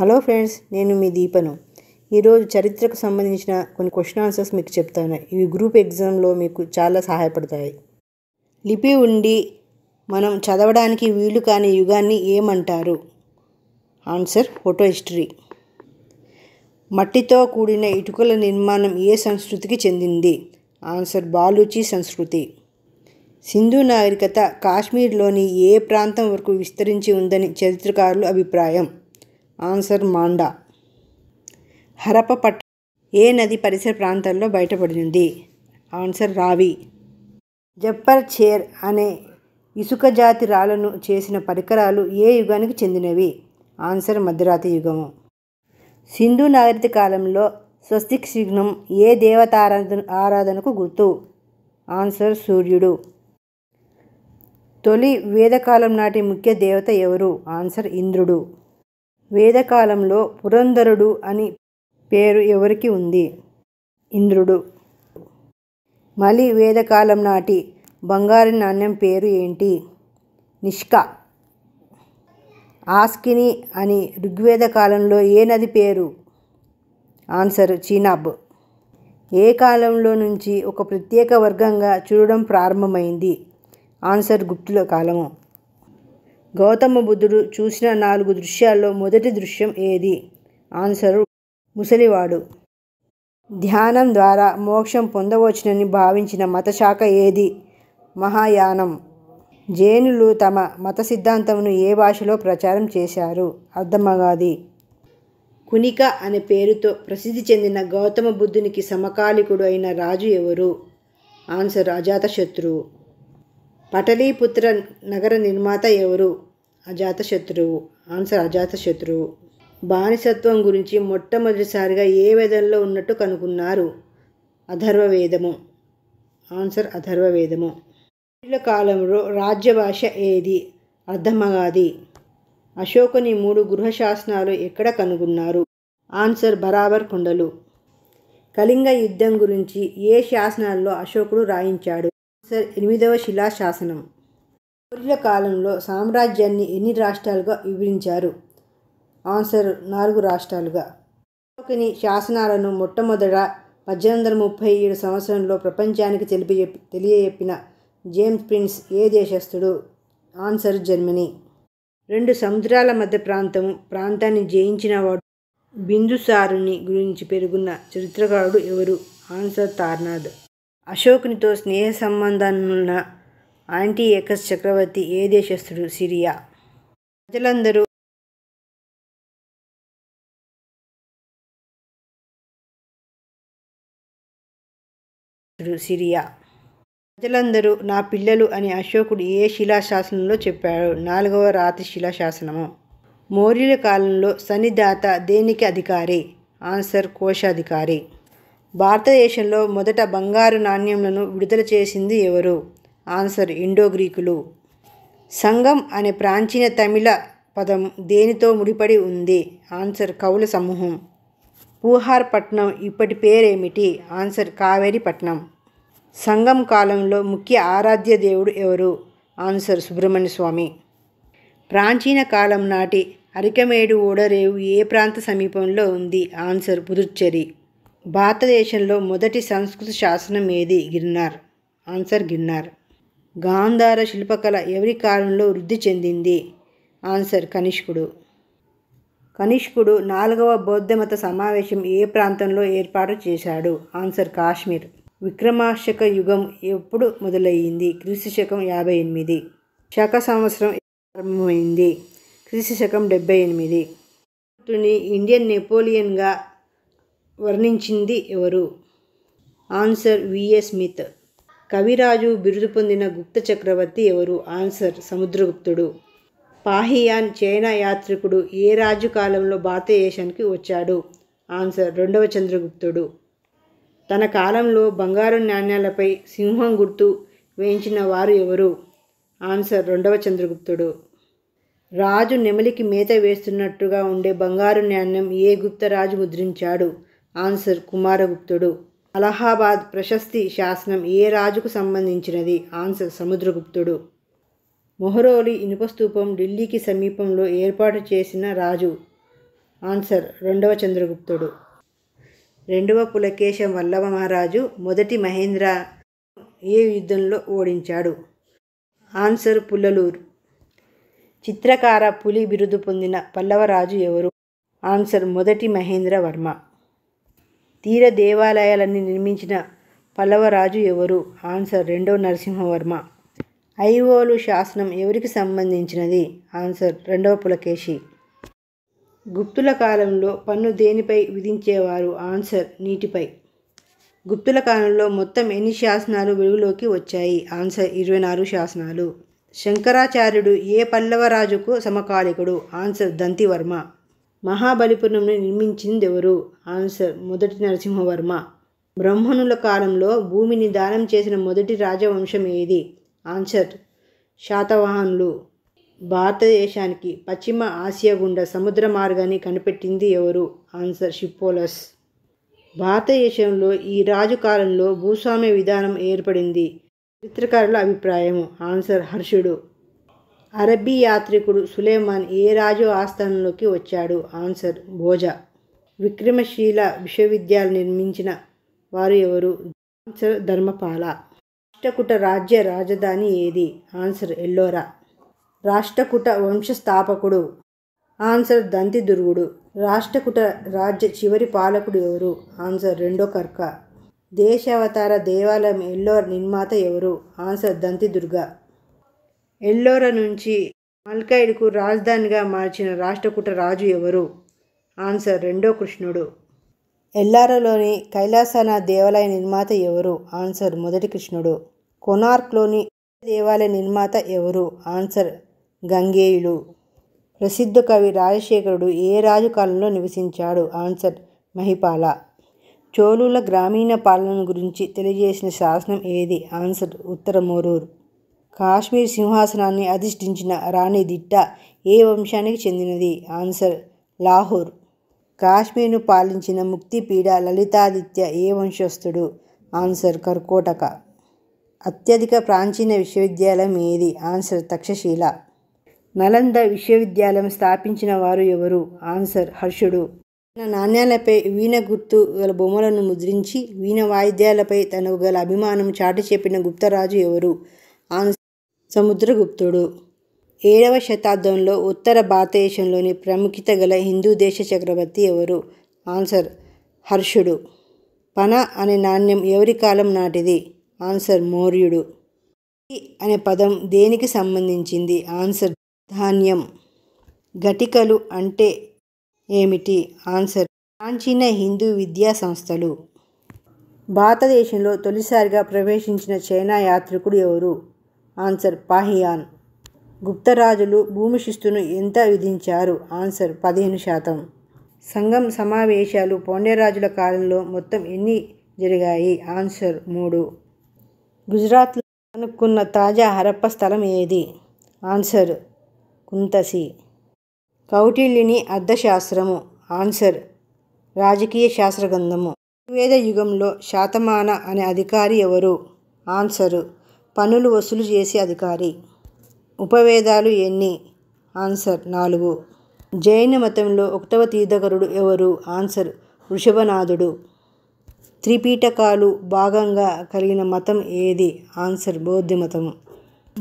hello friends నేను మీ దీపను ఈరోజు చరిత్రకు సంబంధించిన కొన్ని క్వశ్చన్ ఆన్సర్స్ మీకు చెప్తాను ఇవి గ్రూప్ ఎగ్జామ్లో మీకు చాలా సహాయపడతాయి లిపి ఉండి మనం చదవడానికి వీలు కాని యుగాన్ని ఏమంటారు ఆన్సర్ ఫోటో హిస్టరీ మట్టితో కూడిన ఇటుకల నిర్మాణం ఏ సంస్కృతికి చెందింది ఆన్సర్ బాలూచి సంస్కృతి సింధు నాగరికత కాశ్మీర్లోని ఏ ప్రాంతం వరకు విస్తరించి ఉందని చరిత్రకారులు అభిప్రాయం ఆన్సర్ మాండా హరప పట్ట ఏ నది పరిసర ప్రాంతాల్లో బయటపడింది ఆన్సర్ రావి జప్పర్ చేర్ అనే ఇసుక జాతి రాళ్లను చేసిన పరికరాలు ఏ యుగానికి చెందినవి ఆన్సర్ మధ్యరాతి యుగము సింధు నాగరిక కాలంలో స్వస్తిక్ చిహ్నం ఏ దేవతారాధన ఆరాధనకు గుర్తు ఆన్సర్ సూర్యుడు తొలి వేదకాలం నాటి ముఖ్య దేవత ఎవరు ఆన్సర్ ఇంద్రుడు వేదకాలంలో పురంధరుడు అని పేరు ఎవరికి ఉంది ఇంద్రుడు మలి వేదకాలం నాటి బంగారు నాణ్యం పేరు ఏంటి నిష్క ఆస్కిని అని ఋగ్వేద కాలంలో ఏ నది పేరు ఆన్సర్ చీనాబ్ ఏ కాలంలో నుంచి ఒక ప్రత్యేక వర్గంగా చూడడం ప్రారంభమైంది ఆన్సర్ గుప్తుల కాలము గౌతమ బుద్ధుడు చూసిన నాలుగు దృశ్యాల్లో మొదటి దృశ్యం ఏది ఆన్సరు ముసలివాడు ధ్యానం ద్వారా మోక్షం పొందవచ్చునని భావించిన మతశాఖ ఏది మహాయానం జైనులు తమ మత సిద్ధాంతమును ఏ భాషలో ప్రచారం చేశారు అర్థమగాది కునిక అనే పేరుతో ప్రసిద్ధి చెందిన గౌతమ బుద్ధునికి సమకాలికుడు అయిన రాజు ఎవరు ఆన్సర్ అజాతశత్రువు పటలీపుత్ర నగర నిర్మాత ఎవరు అజాతశత్రువు ఆన్సర్ అజాతశత్రువు బానిసత్వం గురించి మొట్టమొదటిసారిగా ఏ వేదంలో ఉన్నట్టు కనుగొన్నారు అధర్వవేదము ఆన్సర్ అధర్వవేదము వీళ్ళ కాలంలో రాజ్యభాష ఏది అర్ధమగాది అశోకుని మూడు గృహశాసనాలు ఎక్కడ కనుగొన్నారు ఆన్సర్ బరాబర్ కొండలు కళింగ యుద్ధం గురించి ఏ శాసనాల్లో అశోకుడు రాయించాడు సార్ ఎనిమిదవ శిలాశాసనం మౌర్యుల కాలంలో సామ్రాజ్యాన్ని ఎన్ని రాష్ట్రాలుగా విభజించారు ఆన్సర్ నాలుగు రాష్ట్రాలుగా కొన్ని శాసనాలను మొట్టమొదట పద్దెనిమిది వందల ముప్పై ఏడు సంవత్సరంలో ప్రపంచానికి తెలిపి తెలియజెప్పిన జేమ్స్ ప్రిన్స్ ఏ దేశస్థుడు ఆన్సర్ జర్మనీ రెండు సముద్రాల మధ్య ప్రాంతం ప్రాంతాన్ని జయించిన వాడు బిందుసారుని గురించి పెరుగున్న చరిత్రకారుడు ఎవరు ఆన్సర్ తార్నాథ్ అశోకునితో స్నేహ ఆంటీ ఎకస్ చక్రవర్తి ఏ దేశస్థుడు సిరియా ప్రజలందరూ సిరియా ప్రజలందరూ నా పిల్లలు అని అశోకుడు ఏ శిలాశాసనంలో చెప్పాడు నాలుగవ రాతి శిలాశాసనము మౌర్యుల కాలంలో సన్నిదాత దేనికి అధికారి ఆన్సర్ కోశాధికారి భారతదేశంలో మొదట బంగారు నాణ్యములను విడుదల చేసింది ఎవరు ఆన్సర్ ఇండో గ్రీకులు సంఘం అనే ప్రాచీన తమిళ పదం దేనితో ముడిపడి ఉంది ఆన్సర్ కవుల సమూహం పూహార్ పట్నం ఇప్పటి పేరేమిటి ఆన్సర్ కావేరి పట్నం సంఘం కాలంలో ముఖ్య ఆరాధ్య దేవుడు ఎవరు ఆన్సర్ సుబ్రహ్మణ్య స్వామి ప్రాచీన కాలం నాటి అరికమేడు ఓడరేవు ఏ ప్రాంత సమీపంలో ఉంది ఆన్సర్ పుదుచ్చేరి భారతదేశంలో మొదటి సంస్కృత శాసనం ఏది గిర్నార్ ఆన్సర్ గిర్నార్ గాంధార శిల్పకళ ఎవరి కాలంలో వృద్ధి చెందింది ఆన్సర్ కనిష్కుడు కనిష్కుడు నాలుగవ బౌద్ధమత సమావేశం ఏ ప్రాంతంలో ఏర్పాటు చేశాడు ఆన్సర్ కాశ్మీర్ విక్రమాశక యుగం ఎప్పుడు మొదలయ్యింది క్రీస్తు శకం యాభై ఎనిమిది శక సంవత్సరం ప్రారంభమైంది క్రీస్తు శకం డెబ్బై ఎనిమిది ఇండియన్ నెపోలియన్గా వర్ణించింది ఎవరు ఆన్సర్ విఎస్ స్మిత్ కవిరాజు బిరుదు పొందిన గుప్త చక్రవర్తి ఎవరు ఆన్సర్ సముద్రగుప్తుడు పాహియాన్ చైనా యాత్రికుడు ఏ రాజు కాలంలో భారతదేశానికి వచ్చాడు ఆన్సర్ రెండవ చంద్రగుప్తుడు తన కాలంలో బంగారు నాణ్యాలపై సింహం గుర్తు వేయించిన వారు ఎవరు ఆన్సర్ రెండవ చంద్రగుప్తుడు రాజు నెమలికి మేత వేస్తున్నట్టుగా ఉండే బంగారు నాణ్యం ఏ గుప్త రాజు ముద్రించాడు ఆన్సర్ కుమారగుప్తుడు అలహాబాద్ ప్రశస్తి శాసనం ఏ రాజుకు సంబంధించినది ఆన్సర్ సముద్రగుప్తుడు మొహరోలి ఇనుపస్తూపం ఢిల్లీకి సమీపంలో ఏర్పాటు చేసిన రాజు ఆన్సర్ రెండవ చంద్రగుప్తుడు రెండవ పులకేశం వల్లభ మహారాజు మొదటి మహేంద్ర ఏ యుద్ధంలో ఓడించాడు ఆన్సర్ పుల్లలూరు చిత్రకార పులి బిరుదు పొందిన పల్లవరాజు ఎవరు ఆన్సర్ మొదటి మహేంద్ర వర్మ తీర దేవాలయాలన్నీ నిర్మించిన పల్లవరాజు ఎవరు ఆన్సర్ రెండో నరసింహవర్మ ఐఓలు శాసనం ఎవరికి సంబంధించినది ఆన్సర్ రెండవ పులకేశి గుప్తుల కాలంలో పన్ను దేనిపై విధించేవారు ఆన్సర్ నీటిపై గుప్తుల కాలంలో మొత్తం ఎన్ని శాసనాలు వెలుగులోకి వచ్చాయి ఆన్సర్ ఇరవై నాలుగు శాసనాలు శంకరాచార్యుడు ఏ పల్లవరాజుకు సమకాలికుడు ఆన్సర్ దంతివర్మ మహాబలిపురంను ఎవరు ఆన్సర్ మొదటి నరసింహవర్మ బ్రాహ్మణుల కాలంలో భూమిని దానం చేసిన మొదటి రాజవంశం ఏది ఆన్సర్ శాతవాహనులు భారతదేశానికి పశ్చిమ ఆసియా గుండా సముద్ర మార్గాన్ని కనిపెట్టింది ఎవరు ఆన్సర్ షిప్పోలస్ భారతదేశంలో ఈ రాజు కాలంలో భూస్వామ్య విధానం ఏర్పడింది చిత్రకారుల అభిప్రాయము ఆన్సర్ హర్షుడు అరబ్బీ యాత్రికుడు సులేమాన్ ఏ రాజు ఆస్థానంలోకి వచ్చాడు ఆన్సర్ భోజా విక్రమశీల విశ్వవిద్యాలు నిర్మించిన వారు ఎవరు ఆన్సర్ ధర్మపాల రాష్ట్రకుట రాజ్య రాజధాని ఏది ఆన్సర్ ఎల్లోరా రాష్ట్రకూట వంశస్థాపకుడు ఆన్సర్ దంతి దుర్గుడు రాష్ట్రకూట రాజ్య చివరి పాలకుడు ఎవరు ఆన్సర్ రెండో కర్క దేశావతార దేవాలయం ఎల్లోర్ నిర్మాత ఎవరు ఆన్సర్ దంతి దుర్గ ఎల్లోర నుంచి మల్కైడ్కు రాజధానిగా మార్చిన రాష్ట్రకూట రాజు ఎవరు ఆన్సర్ రెండో కృష్ణుడు ఎల్లారలోని కైలాసన దేవాలయ నిర్మాత ఎవరు ఆన్సర్ మొదటి కృష్ణుడు కొనార్క్లోని దేవాలయ నిర్మాత ఎవరు ఆన్సర్ గంగేయులు ప్రసిద్ధ కవి రాజశేఖరుడు ఏ రాజు కాలంలో నివసించాడు ఆన్సర్ మహిపాల చోళుల గ్రామీణ పాలన గురించి తెలియజేసిన శాసనం ఏది ఆన్సర్ ఉత్తరమోరూరు కాశ్మీర్ సింహాసనాన్ని అధిష్ఠించిన రాణి దిట్ట ఏ వంశానికి చెందినది ఆన్సర్ లాహోర్ కాశ్మీర్ను పాలించిన ముక్తిపీడ లలితాదిత్య ఏ వంశస్థుడు ఆన్సర్ కర్కోటక అత్యధిక ప్రాచీన విశ్వవిద్యాలయం ఏది ఆన్సర్ తక్షశీల నలంద విశ్వవిద్యాలయం స్థాపించిన వారు ఎవరు ఆన్సర్ హర్షుడు తన నాణ్యాలపై వీణ గుర్తు గల బొమ్మలను ముద్రించి వీణ వాయిద్యాలపై తనకు గల అభిమానం చాటి చెప్పిన గుప్తరాజు ఎవరు ఆన్సర్ సముద్రగుప్తుడు ఏడవ శతాబ్దంలో ఉత్తర భారతదేశంలోని ప్రాముఖ్యత గల హిందూ దేశ చక్రవర్తి ఎవరు ఆన్సర్ హర్షుడు పన అనే నాణ్యం ఎవరి కాలం నాటిది ఆన్సర్ మౌర్యుడు అనే పదం దేనికి సంబంధించింది ఆన్సర్ ధాన్యం ఘటికలు అంటే ఏమిటి ఆన్సర్ ప్రాచీన హిందూ విద్యా సంస్థలు భారతదేశంలో తొలిసారిగా ప్రవేశించిన చైనా యాత్రికుడు ఎవరు ఆన్సర్ పాహియాన్ గుప్తరాజులు భూమి శిస్తును ఎంత విధించారు ఆన్సర్ పదిహేను శాతం సంఘం సమావేశాలు పాండ్యరాజుల కాలంలో మొత్తం ఎన్ని జరిగాయి ఆన్సర్ మూడు గుజరాత్లో కనుక్కున్న తాజా హరప్ప స్థలం ఏది ఆన్సర్ కుంతసి కౌటిల్యుని అర్థశాస్త్రము ఆన్సర్ రాజకీయ శాస్త్రగంధము వేద యుగంలో శాతమాన అనే అధికారి ఎవరు ఆన్సరు పనులు వసూలు చేసే అధికారి ఉపవేదాలు ఎన్ని ఆన్సర్ నాలుగు జైన మతంలో ఒకటవ తీర్థకరుడు ఎవరు ఆన్సర్ వృషభనాథుడు త్రిపీఠకాలు భాగంగా కలిగిన మతం ఏది ఆన్సర్ బౌద్ధ మతము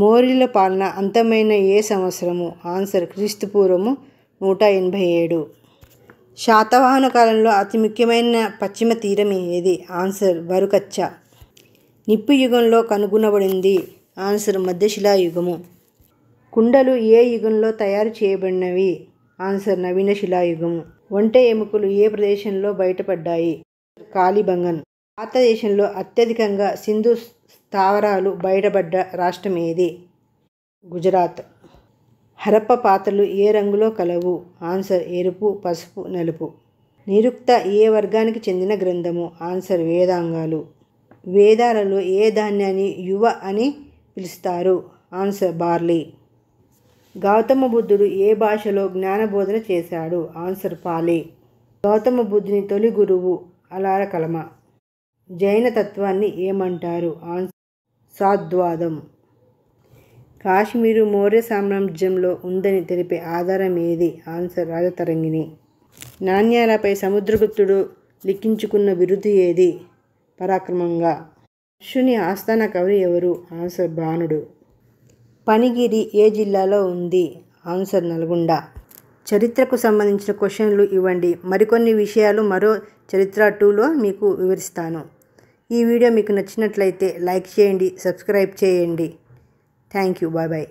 మోరిల పాలన అంతమైన ఏ సంవత్సరము ఆన్సర్ క్రీస్తుపూర్వము నూట ఎనభై ఏడు శాతవాహన కాలంలో అతి ముఖ్యమైన పశ్చిమ తీరం ఏది ఆన్సర్ బరుకచ్చ నిప్పు యుగంలో కనుగొనబడింది ఆన్సర్ యుగము కుండలు ఏ యుగంలో తయారు చేయబడినవి ఆన్సర్ నవీన శిలాయుగము వంట ఎముకలు ఏ ప్రదేశంలో బయటపడ్డాయి కాలిబంగన్ భారతదేశంలో అత్యధికంగా సింధు స్థావరాలు బయటపడ్డ రాష్ట్రం ఏది గుజరాత్ హరప్ప పాత్రలు ఏ రంగులో కలవు ఆన్సర్ ఎరుపు పసుపు నలుపు నిరుక్త ఏ వర్గానికి చెందిన గ్రంథము ఆన్సర్ వేదాంగాలు వేదాలలో ఏ ధాన్యాన్ని యువ అని పిలుస్తారు ఆన్సర్ బార్లీ గౌతమ బుద్ధుడు ఏ భాషలో జ్ఞానబోధన చేశాడు ఆన్సర్ పాలి గౌతమ బుద్ధుని తొలి గురువు అలార కలమ జైన తత్వాన్ని ఏమంటారు ఆన్సర్ సాద్వాదం కాశ్మీరు మౌర్య సామ్రాజ్యంలో ఉందని తెలిపే ఆధారం ఏది ఆన్సర్ రాజతరంగిణి నాణ్యాలపై సముద్రగుప్తుడు లిఖించుకున్న బిరుదు ఏది పరాక్రమంగా శుని ఆస్థాన కవి ఎవరు ఆన్సర్ బాణుడు పనిగిరి ఏ జిల్లాలో ఉంది ఆన్సర్ నల్గొండ చరిత్రకు సంబంధించిన క్వశ్చన్లు ఇవ్వండి మరికొన్ని విషయాలు మరో చరిత్ర టూలో మీకు వివరిస్తాను ఈ వీడియో మీకు నచ్చినట్లయితే లైక్ చేయండి సబ్స్క్రైబ్ చేయండి థ్యాంక్ యూ బాయ్ బాయ్